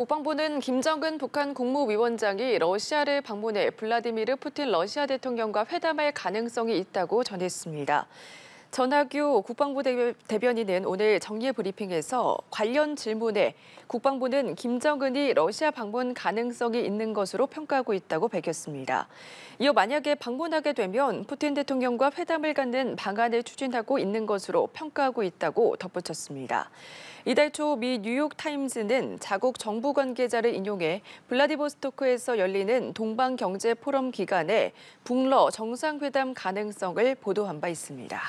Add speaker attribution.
Speaker 1: 국방부는 김정은 북한 국무위원장이 러시아를 방문해 블라디미르 푸틴 러시아 대통령과 회담할 가능성이 있다고 전했습니다. 전학규 국방부 대변인은 오늘 정례 리 브리핑에서 관련 질문에 국방부는 김정은이 러시아 방문 가능성이 있는 것으로 평가하고 있다고 밝혔습니다. 이어 만약에 방문하게 되면 푸틴 대통령과 회담을 갖는 방안을 추진하고 있는 것으로 평가하고 있다고 덧붙였습니다. 이달 초 미 뉴욕타임즈는 자국 정부 관계자를 인용해 블라디보스토크에서 열리는 동방경제 포럼 기간에 북러 정상회담 가능성을 보도한 바 있습니다.